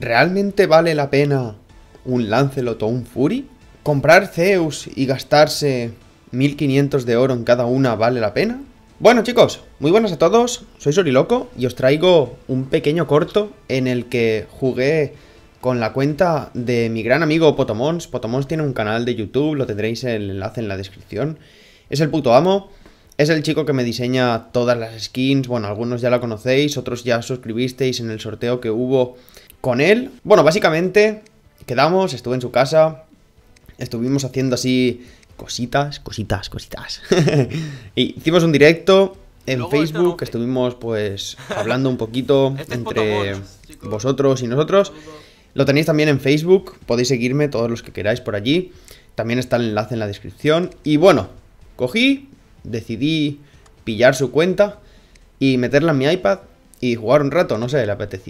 ¿Realmente vale la pena un Lancelot o un Fury? ¿Comprar Zeus y gastarse 1500 de oro en cada una vale la pena? Bueno chicos, muy buenas a todos, soy Soriloco y os traigo un pequeño corto en el que jugué con la cuenta de mi gran amigo Potomons. Potomons tiene un canal de YouTube, lo tendréis el enlace en la descripción. Es el puto amo, es el chico que me diseña todas las skins, bueno, algunos ya la conocéis, otros ya suscribisteis en el sorteo que hubo con él. Bueno, básicamente quedamos, estuve en su casa, estuvimos haciendo así cositas, cositas, cositas. hicimos un directo en Facebook, estuvimos pues hablando un poquito este entre vosotros y nosotros. Lo tenéis también en Facebook, podéis seguirme todos los que queráis por allí. También está el enlace en la descripción. Y bueno, cogí, decidí pillar su cuenta y meterla en mi iPad y jugar un rato, no sé,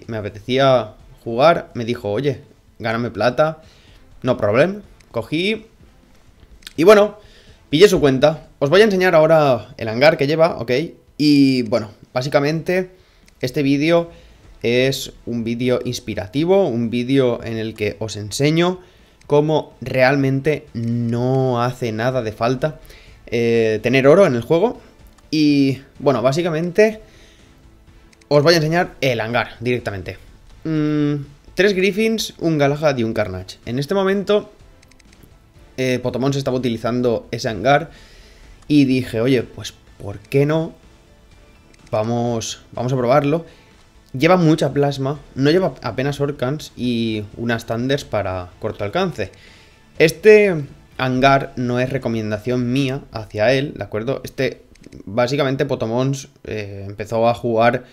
me apetecía jugar, me dijo, oye, gáname plata, no problem. Cogí y bueno, pillé su cuenta. Os voy a enseñar ahora el hangar que lleva, ¿ok? Y bueno, básicamente este vídeo es un vídeo inspirativo, un vídeo en el que os enseño cómo realmente no hace nada de falta eh, tener oro en el juego. Y bueno, básicamente os voy a enseñar el hangar directamente. Mm, tres Griffins, un Galahad y un Carnage. En este momento, eh, Potomons estaba utilizando ese hangar y dije, oye, pues ¿por qué no? Vamos, vamos a probarlo. Lleva mucha plasma, no lleva apenas Orcans y unas Thunders para corto alcance. Este hangar no es recomendación mía hacia él, ¿de acuerdo? Este, básicamente Potomons eh, empezó a jugar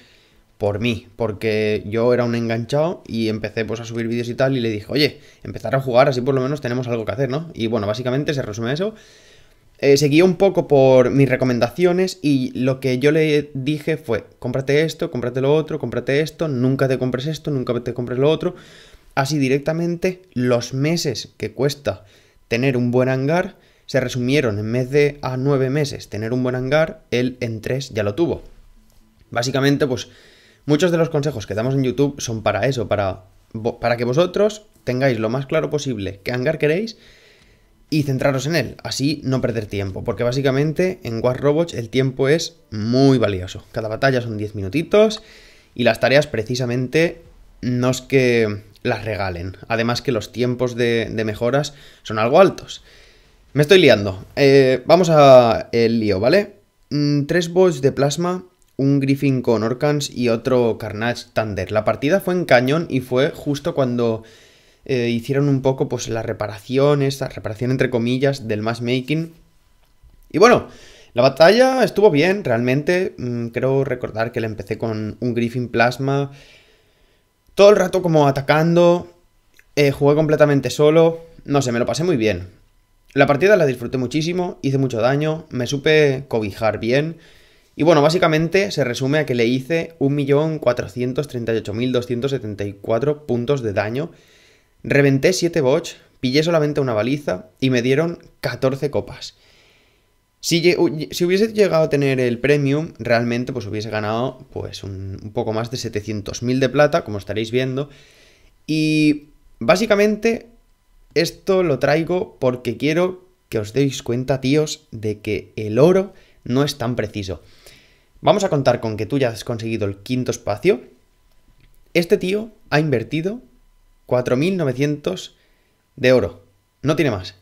por mí, porque yo era un enganchado y empecé pues a subir vídeos y tal y le dije, oye, empezar a jugar, así por lo menos tenemos algo que hacer, ¿no? Y bueno, básicamente se resume eso. seguía eh, seguí un poco por mis recomendaciones y lo que yo le dije fue, cómprate esto, cómprate lo otro, cómprate esto, nunca te compres esto, nunca te compres lo otro. Así directamente los meses que cuesta tener un buen hangar se resumieron en vez de a nueve meses tener un buen hangar, él en tres ya lo tuvo. Básicamente pues Muchos de los consejos que damos en YouTube son para eso, para, para que vosotros tengáis lo más claro posible qué hangar queréis y centraros en él, así no perder tiempo, porque básicamente en War Robots el tiempo es muy valioso. Cada batalla son 10 minutitos y las tareas precisamente no es que las regalen, además que los tiempos de, mejoras son algo altos. Me estoy liando. Eh, vamos a lío, ¿vale? Mm, tres bots de plasma un Griffin con Orcans y otro Carnage Thunder. La partida fue en cañón y fue justo cuando eh, hicieron un poco pues la reparación, esta reparación entre comillas del mass making. Y bueno, la batalla estuvo bien, realmente. Mm, creo recordar que la empecé con un Griffin Plasma. Todo el rato como atacando. Eh, jugué completamente solo. No sé, me lo pasé muy bien. La partida la disfruté muchísimo, hice mucho daño, me supe cobijar bien. Y bueno, básicamente se resume a que le hice 1.438.274 puntos de daño, reventé 7 bots, pillé solamente una baliza y me dieron 14 copas. Si, hubiese llegado a tener el premium, realmente pues hubiese ganado pues un, un poco más de 700.000 de plata, como estaréis viendo. Y básicamente esto lo traigo porque quiero que os deis cuenta, tíos, de que el oro no es tan preciso. Vamos a contar con que tú ya has conseguido el quinto espacio. Este tío ha invertido 4.900 de oro. No tiene más.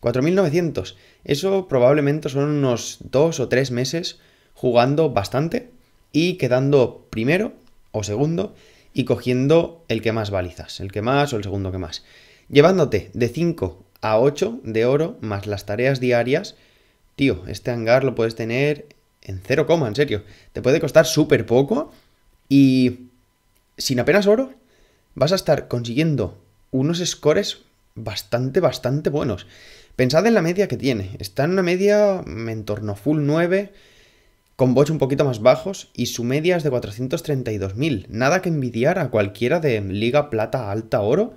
4.900. Eso probablemente son unos dos o tres meses jugando bastante y quedando primero o segundo y cogiendo el que más balizas, el que más o el segundo que más. Llevándote de 5 a 8 de oro más las tareas diarias, tío, este hangar lo puedes tener en coma, en serio. Te puede costar súper poco y sin apenas oro vas a estar consiguiendo unos scores bastante, bastante buenos. Pensad en la media que tiene. Está en una media en torno a full 9, con bots un poquito más bajos, y su media es de 432.000. Nada que envidiar a cualquiera de liga plata alta oro,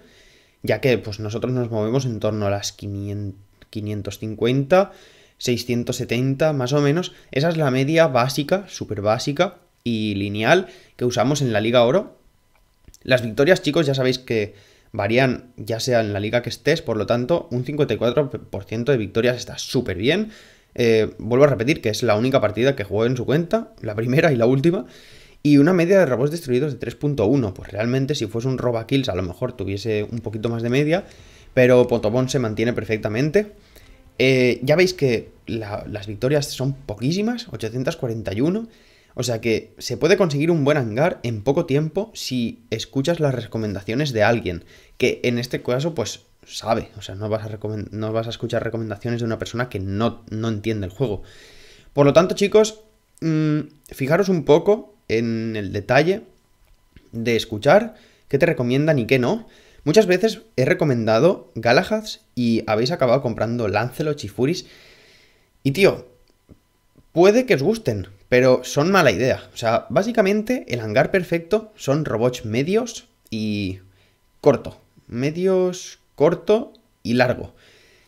ya que pues, nosotros nos movemos en torno a las 500, 550 670 más o menos. Esa es la media básica, súper básica y lineal que usamos en la Liga Oro. Las victorias, chicos, ya sabéis que varían ya sea en la liga que estés, por lo tanto, un 54% de victorias está súper bien. Eh, vuelvo a repetir que es la única partida que jugó en su cuenta, la primera y la última. Y una media de robos destruidos de 3.1. Pues realmente, si fuese un roba kills, a lo mejor tuviese un poquito más de media. Pero Potobón se mantiene perfectamente. Eh, ya veis que las victorias son poquísimas, 841. O sea que se puede conseguir un buen hangar en poco tiempo si escuchas las recomendaciones de alguien, que en este caso pues sabe, o sea, no vas a, no vas a escuchar recomendaciones de una persona que no, no entiende el juego. Por lo tanto chicos, mm, fijaros un poco en el detalle de escuchar qué te recomiendan y qué no. Muchas veces he recomendado Galahads y habéis acabado comprando Lancelot y Furis. Y tío, puede que os gusten, pero son mala idea. O sea, básicamente el hangar perfecto son robots medios y corto. Medios, corto y largo.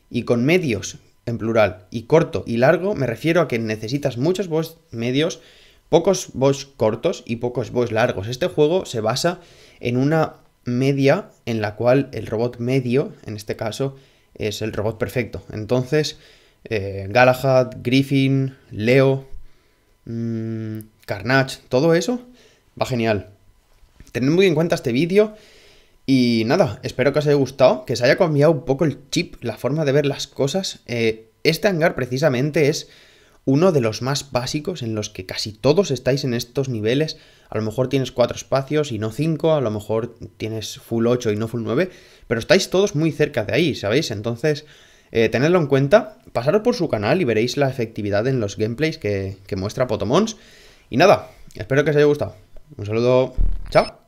Y con medios en plural y corto y largo me refiero a que necesitas muchos boss medios, pocos boss cortos y pocos boss largos. Este juego se basa en una media en la cual el robot medio, en este caso, es el robot perfecto. Entonces, eh, Galahad, Griffin, Leo, mmm, Carnage, todo eso va genial. Tened muy en cuenta este vídeo y nada, espero que os haya gustado, que os haya cambiado un poco el chip, la forma de ver las cosas. Eh, este hangar precisamente es uno de los más básicos en los que casi todos estáis en estos niveles. A lo mejor tienes cuatro espacios y no cinco, a lo mejor tienes full 8 y no full 9, pero estáis todos muy cerca de ahí, ¿sabéis? Entonces, eh, tenedlo en cuenta, pasaros por su canal y veréis la efectividad en los gameplays que, que muestra Potomons. Y nada, espero que os haya gustado. Un saludo, chao.